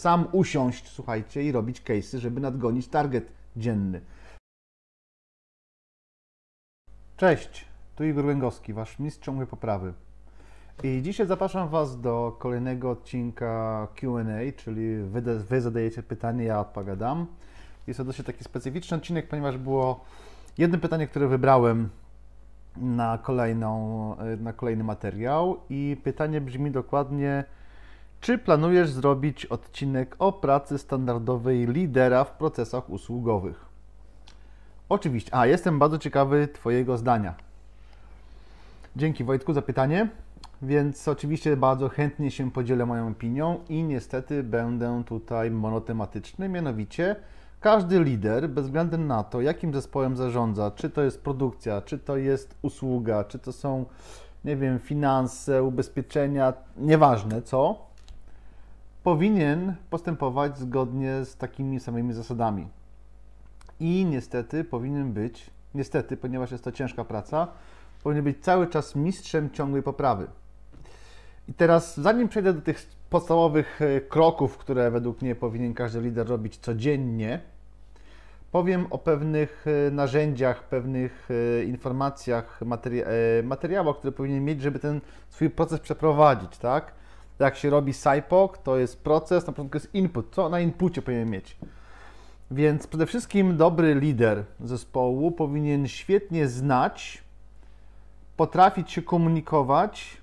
sam usiąść, słuchajcie, i robić case'y, żeby nadgonić target dzienny. Cześć, tu Igor Łęgowski, Wasz mistrz ciągłej poprawy. I dzisiaj zapraszam Was do kolejnego odcinka Q&A, czyli wy, wy zadajecie pytanie, ja odpowiadam. Jest to dość taki specyficzny odcinek, ponieważ było jedno pytanie, które wybrałem na, kolejną, na kolejny materiał i pytanie brzmi dokładnie czy planujesz zrobić odcinek o pracy standardowej lidera w procesach usługowych? Oczywiście. A, jestem bardzo ciekawy Twojego zdania. Dzięki Wojtku za pytanie. Więc oczywiście bardzo chętnie się podzielę moją opinią i niestety będę tutaj monotematyczny, mianowicie każdy lider, bez względu na to, jakim zespołem zarządza, czy to jest produkcja, czy to jest usługa, czy to są, nie wiem, finanse, ubezpieczenia, nieważne co, powinien postępować zgodnie z takimi samymi zasadami. I niestety powinien być, niestety, ponieważ jest to ciężka praca, powinien być cały czas mistrzem ciągłej poprawy. I teraz, zanim przejdę do tych podstawowych e, kroków, które według mnie powinien każdy lider robić codziennie, powiem o pewnych e, narzędziach, pewnych e, informacjach, materia- materiałach, które powinien mieć, żeby ten swój proces przeprowadzić, tak? jak się robi SIPOC, to jest proces, na początku jest input, co na inputcie powinien mieć. Więc przede wszystkim dobry lider zespołu powinien świetnie znać, potrafić się komunikować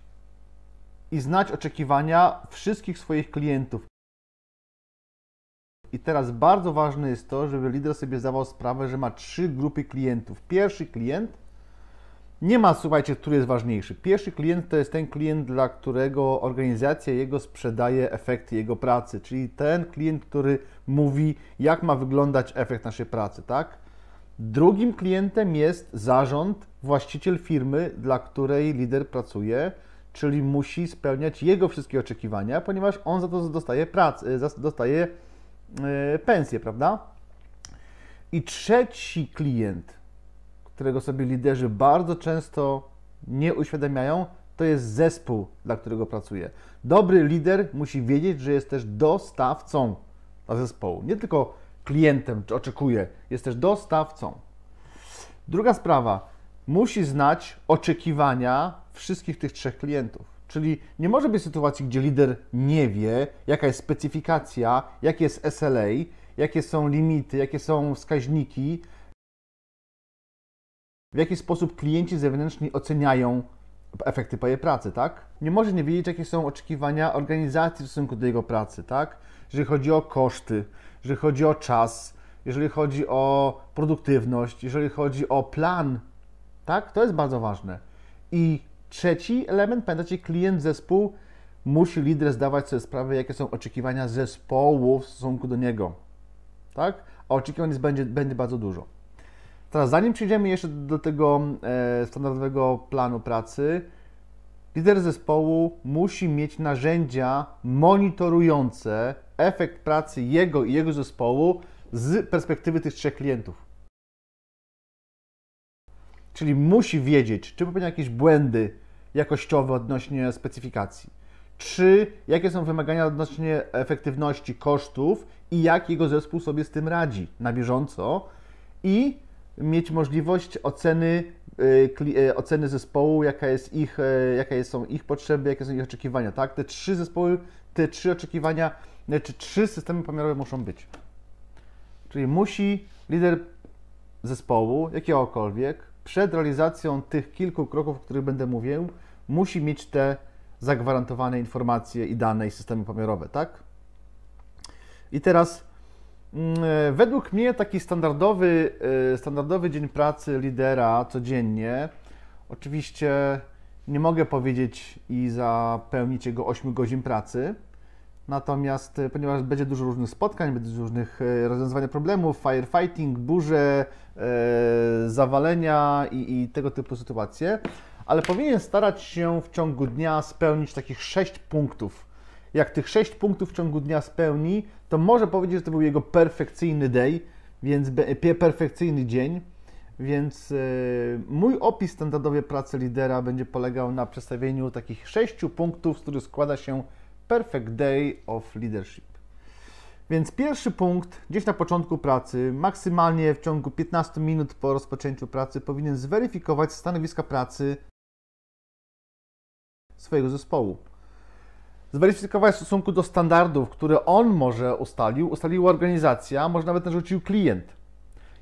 i znać oczekiwania wszystkich swoich klientów. I teraz bardzo ważne jest to, żeby lider sobie zdawał sprawę, że ma trzy grupy klientów. Pierwszy klient nie ma, słuchajcie, który jest ważniejszy. Pierwszy klient to jest ten klient, dla którego organizacja jego sprzedaje efekty jego pracy, czyli ten klient, który mówi, jak ma wyglądać efekt naszej pracy, tak? Drugim klientem jest zarząd, właściciel firmy, dla której lider pracuje, czyli musi spełniać jego wszystkie oczekiwania, ponieważ on za to dostaje pracę, e, dostaje e, pensję, prawda? I trzeci klient którego sobie liderzy bardzo często nie uświadamiają, to jest zespół, dla którego pracuje. Dobry lider musi wiedzieć, że jest też dostawcą dla zespołu. Nie tylko klientem, czy oczekuje, jest też dostawcą. Druga sprawa, musi znać oczekiwania wszystkich tych trzech klientów. Czyli nie może być sytuacji, gdzie lider nie wie, jaka jest specyfikacja, jakie jest SLA, jakie są limity, jakie są wskaźniki, w jaki sposób klienci zewnętrzni oceniają efekty Twojej pracy, tak? Nie może nie wiedzieć, jakie są oczekiwania organizacji w stosunku do jego pracy, tak? Jeżeli chodzi o koszty, jeżeli chodzi o czas, jeżeli chodzi o produktywność, jeżeli chodzi o plan, tak? To jest bardzo ważne. I trzeci element, pamiętacie, klient, zespół, musi lider zdawać sobie sprawę, jakie są oczekiwania zespołu w stosunku do niego, tak? A oczekiwań będzie, będzie bardzo dużo. Teraz zanim przejdziemy jeszcze do tego e, standardowego planu pracy, lider zespołu musi mieć narzędzia monitorujące efekt pracy jego i jego zespołu z perspektywy tych trzech klientów. Czyli musi wiedzieć, czy popełnia jakieś błędy jakościowe odnośnie specyfikacji, czy jakie są wymagania odnośnie efektywności kosztów i jak jego zespół sobie z tym radzi na bieżąco i mieć możliwość oceny, y, y, oceny zespołu, jaka jest ich, y, jakie są ich potrzeby, jakie są ich oczekiwania, tak? Te trzy zespoły, te trzy oczekiwania, czy trzy systemy pomiarowe muszą być. Czyli musi lider zespołu, jakiegokolwiek, przed realizacją tych kilku kroków, o których będę mówił, musi mieć te zagwarantowane informacje i dane i systemy pomiarowe, tak? I teraz Mm, e, według mnie taki standardowy, e, standardowy dzień pracy lidera codziennie, oczywiście nie mogę powiedzieć i zapełnić jego 8 godzin pracy, natomiast e, ponieważ będzie dużo różnych spotkań, będzie dużo różnych rozwiązywania problemów, firefighting, burze, zawalenia i, i tego typu sytuacje, ale powinien starać się w ciągu dnia spełnić takich 6 punktów. Jak tych 6 punktów w ciągu dnia spełni, to może powiedzieć, że to był jego perfekcyjny day, więc perfekcyjny dzień. Więc e, mój opis standardowej pracy lidera będzie polegał na przedstawieniu takich sześciu punktów, z których składa się Perfect Day of Leadership. Więc pierwszy punkt, gdzieś na początku pracy, maksymalnie w ciągu 15 minut po rozpoczęciu pracy, powinien zweryfikować stanowiska pracy swojego zespołu zweryfikować w stosunku do standardów, które on może ustalił, ustaliła organizacja, może nawet narzucił klient.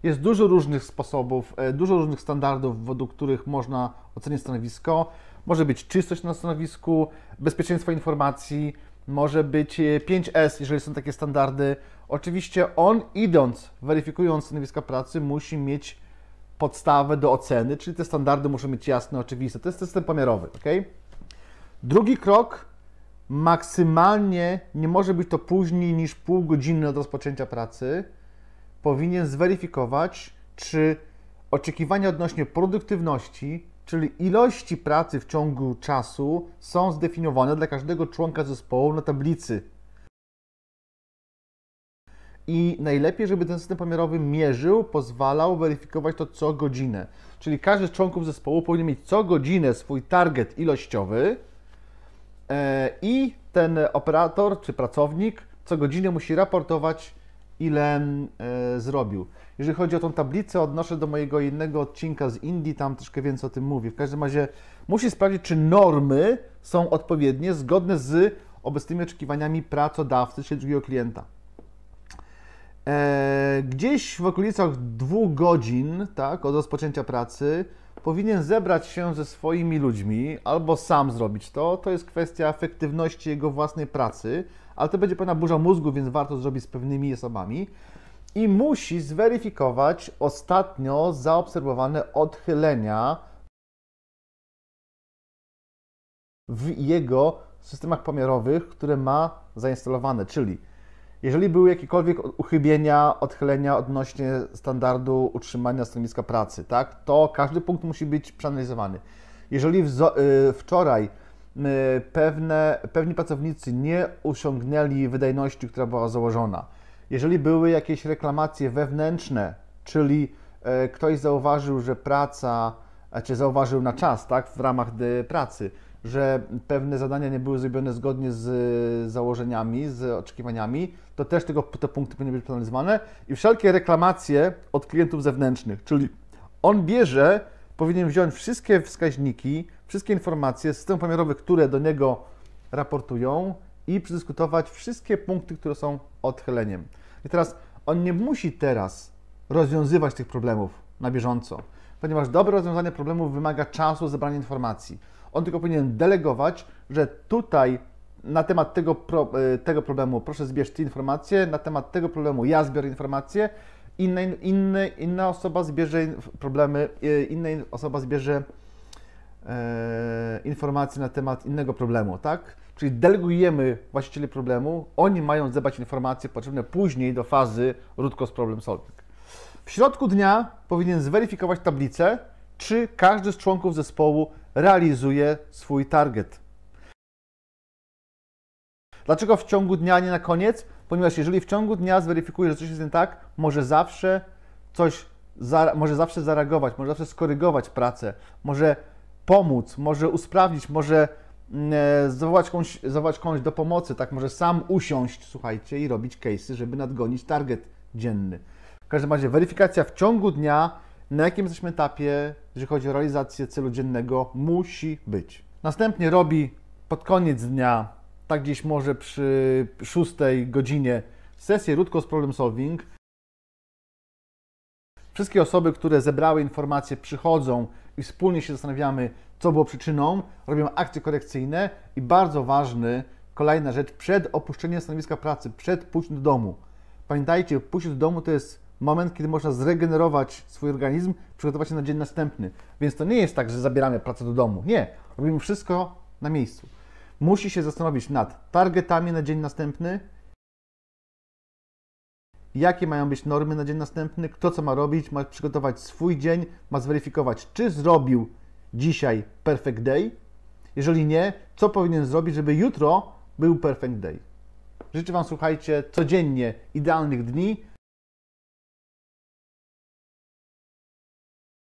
Jest dużo różnych sposobów, e, dużo różnych standardów, według których można ocenić stanowisko. Może być czystość na stanowisku, bezpieczeństwo informacji, może być 5S, e, jeżeli są takie standardy. Oczywiście on idąc, weryfikując stanowiska pracy, musi mieć podstawę do oceny, czyli te standardy muszą być jasne, oczywiste. To jest system pomiarowy, ok? Drugi krok maksymalnie nie może być to później niż pół godziny od rozpoczęcia pracy, powinien zweryfikować, czy oczekiwania odnośnie produktywności, czyli ilości pracy w ciągu czasu, są zdefiniowane dla każdego członka zespołu na tablicy. I najlepiej, żeby ten system pomiarowy mierzył, pozwalał weryfikować to co godzinę. Czyli każdy z członków zespołu powinien mieć co godzinę swój target ilościowy, E, i ten operator czy pracownik co godzinę musi raportować, ile e, zrobił. Jeżeli chodzi o tą tablicę, odnoszę do mojego innego odcinka z Indii, tam troszkę więcej o tym mówię. W każdym razie musi sprawdzić, czy normy są odpowiednie, zgodne z obecnymi oczekiwaniami pracodawcy czy drugiego klienta. E, gdzieś w okolicach dwóch godzin tak, od rozpoczęcia pracy powinien zebrać się ze swoimi ludźmi albo sam zrobić to. To jest kwestia efektywności jego własnej pracy, ale to będzie pewna burza mózgu, więc warto zrobić z pewnymi osobami. I musi zweryfikować ostatnio zaobserwowane odchylenia w jego systemach pomiarowych, które ma zainstalowane, czyli jeżeli były jakiekolwiek uchybienia, odchylenia odnośnie standardu utrzymania stanowiska pracy, tak, to każdy punkt musi być przeanalizowany. Jeżeli y, wczoraj y, pewne, pewni pracownicy nie osiągnęli wydajności, która była założona, jeżeli były jakieś reklamacje wewnętrzne, czyli y, ktoś zauważył, że praca, czy zauważył na czas, tak, w ramach pracy, że pewne zadania nie były zrobione zgodnie z e, założeniami, z oczekiwaniami, to też tego, te punkty powinny być penalizowane i wszelkie reklamacje od klientów zewnętrznych, czyli on bierze, powinien wziąć wszystkie wskaźniki, wszystkie informacje z systemów pomiarowych, które do niego raportują i przedyskutować wszystkie punkty, które są odchyleniem. I teraz on nie musi teraz rozwiązywać tych problemów na bieżąco, ponieważ dobre rozwiązanie problemów wymaga czasu, zebrania informacji on tylko powinien delegować, że tutaj na temat tego, pro, e, tego problemu proszę zbierz te informacje, na temat tego problemu ja zbiorę informacje, inna, inna osoba zbierze problemy, e, inna osoba zbierze e, informacje na temat innego problemu, tak? Czyli delegujemy właścicieli problemu, oni mają zebrać informacje potrzebne później do fazy root problem solving. W środku dnia powinien zweryfikować tablicę, czy każdy z członków zespołu realizuje swój target. Dlaczego w ciągu dnia, nie na koniec? Ponieważ jeżeli w ciągu dnia zweryfikuje, że coś jest nie tak, może zawsze coś, może zawsze zareagować, może zawsze skorygować pracę, może pomóc, może usprawnić, może mm, e, zawołać komuś, zawołać komuś do pomocy, tak może sam usiąść, słuchajcie, i robić case'y, żeby nadgonić target dzienny. W każdym razie weryfikacja w ciągu dnia na jakim jesteśmy etapie, jeżeli chodzi o realizację celu dziennego, musi być. Następnie robi pod koniec dnia, tak gdzieś może przy 6 godzinie, sesję Root z Problem Solving. Wszystkie osoby, które zebrały informacje, przychodzą i wspólnie się zastanawiamy, co było przyczyną, robią akcje korekcyjne i bardzo ważny, kolejna rzecz, przed opuszczeniem stanowiska pracy, przed pójściem do domu. Pamiętajcie, pójście do domu to jest moment, kiedy można zregenerować swój organizm, przygotować się na dzień następny. Więc to nie jest tak, że zabieramy pracę do domu. Nie, robimy wszystko na miejscu. Musi się zastanowić nad targetami na dzień następny, jakie mają być normy na dzień następny, kto co ma robić, ma przygotować swój dzień, ma zweryfikować, czy zrobił dzisiaj perfect day, jeżeli nie, co powinien zrobić, żeby jutro był perfect day. Życzę Wam, słuchajcie, codziennie idealnych dni,